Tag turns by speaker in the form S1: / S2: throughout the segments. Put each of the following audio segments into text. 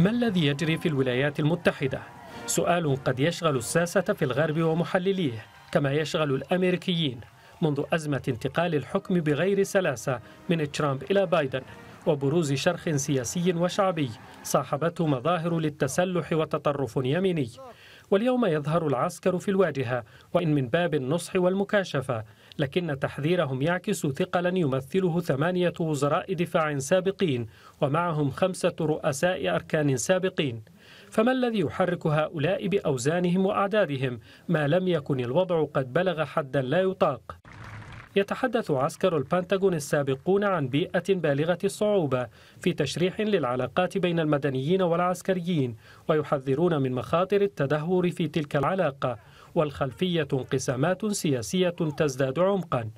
S1: ما الذي يجري في الولايات المتحدة؟ سؤال قد يشغل الساسة في الغرب ومحلليه كما يشغل الأمريكيين منذ أزمة انتقال الحكم بغير سلاسة من ترامب إلى بايدن وبروز شرخ سياسي وشعبي صاحبته مظاهر للتسلح وتطرف يميني واليوم يظهر العسكر في الواجهة وإن من باب النصح والمكاشفة لكن تحذيرهم يعكس ثقلا يمثله ثمانية وزراء دفاع سابقين ومعهم خمسة رؤساء أركان سابقين فما الذي يحرك هؤلاء بأوزانهم وأعدادهم ما لم يكن الوضع قد بلغ حدا لا يطاق يتحدث عسكر البنتاغون السابقون عن بيئة بالغة الصعوبة في تشريح للعلاقات بين المدنيين والعسكريين ويحذرون من مخاطر التدهور في تلك العلاقة والخلفية انقسامات سياسية تزداد عمقا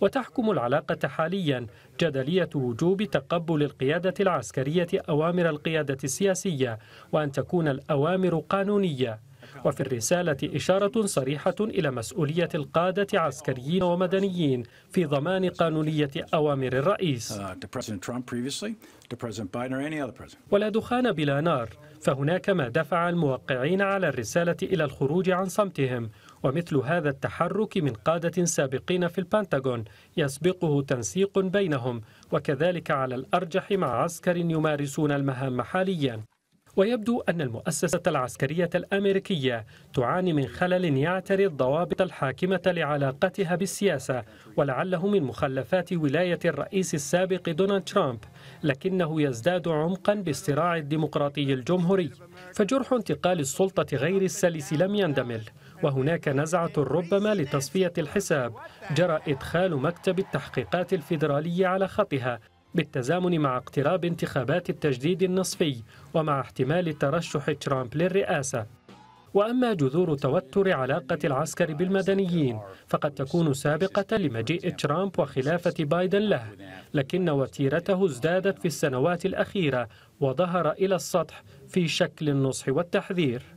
S1: وتحكم العلاقة حاليا جدلية وجوب تقبل القيادة العسكرية أوامر القيادة السياسية وأن تكون الأوامر قانونية وفي الرسالة إشارة صريحة إلى مسؤولية القادة عسكريين ومدنيين في ضمان قانونية أوامر الرئيس uh, ولا دخان بلا نار فهناك ما دفع الموقعين على الرسالة إلى الخروج عن صمتهم ومثل هذا التحرك من قادة سابقين في البنتاغون يسبقه تنسيق بينهم وكذلك على الأرجح مع عسكر يمارسون المهام حالياً ويبدو أن المؤسسة العسكرية الأمريكية تعاني من خلل يعتري الضوابط الحاكمة لعلاقتها بالسياسة ولعله من مخلفات ولاية الرئيس السابق دونالد ترامب لكنه يزداد عمقا بالصراع الديمقراطي الجمهوري فجرح انتقال السلطة غير السلس لم يندمل وهناك نزعة ربما لتصفية الحساب جرى إدخال مكتب التحقيقات الفيدرالية على خطها بالتزامن مع اقتراب انتخابات التجديد النصفي ومع احتمال ترشح ترامب للرئاسة وأما جذور توتر علاقة العسكر بالمدنيين فقد تكون سابقة لمجيء ترامب وخلافة بايدن له لكن وتيرته ازدادت في السنوات الأخيرة وظهر إلى السطح في شكل النصح والتحذير